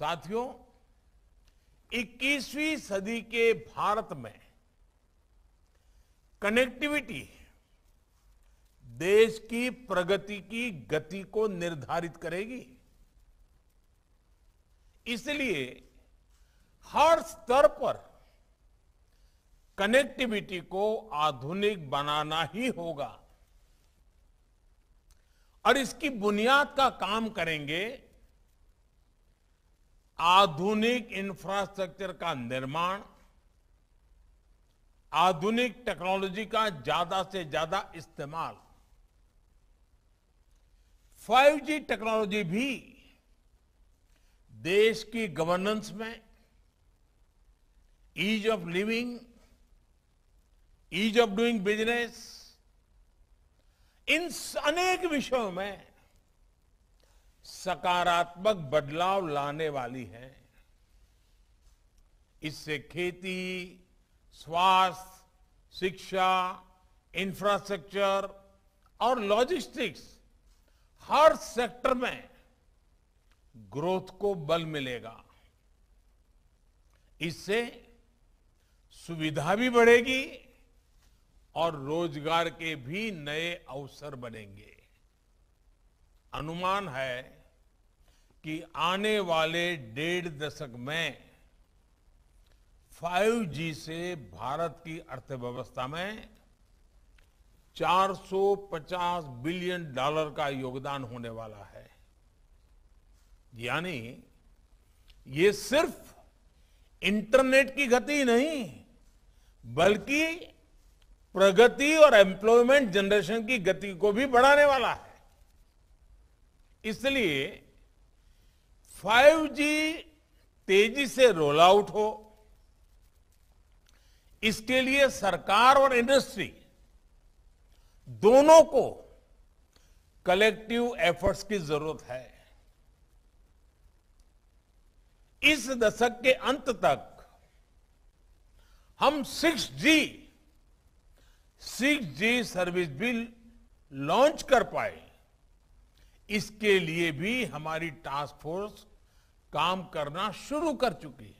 साथियों 21वीं सदी के भारत में कनेक्टिविटी देश की प्रगति की गति को निर्धारित करेगी इसलिए हर स्तर पर कनेक्टिविटी को आधुनिक बनाना ही होगा और इसकी बुनियाद का काम करेंगे आधुनिक इंफ्रास्ट्रक्चर का निर्माण आधुनिक टेक्नोलॉजी का ज्यादा से ज्यादा इस्तेमाल 5G टेक्नोलॉजी भी देश की गवर्नेंस में ease of living ease of doing business इन अनेक विषयों में सकारात्मक बदलाव लाने वाली है इससे खेती स्वास्थ्य शिक्षा इंफ्रास्ट्रक्चर और लॉजिस्टिक्स हर सेक्टर में ग्रोथ को बल मिलेगा इससे सुविधा भी बढ़ेगी और रोजगार के भी नए अवसर बनेंगे अनुमान है कि आने वाले डेढ़ दशक में 5G से भारत की अर्थव्यवस्था में 450 बिलियन डॉलर का योगदान होने वाला है यानी ये सिर्फ इंटरनेट की गति नहीं बल्कि प्रगति और एम्प्लॉयमेंट जनरेशन की गति को भी बढ़ाने वाला है इसलिए 5G तेजी से रोल आउट हो इसके लिए सरकार और इंडस्ट्री दोनों को कलेक्टिव एफर्ट्स की जरूरत है इस दशक के अंत तक हम six G six G service will launch कर पाए इसके लिए भी हमारी टास्क फोर्स काम करना शुरू कर चुकी है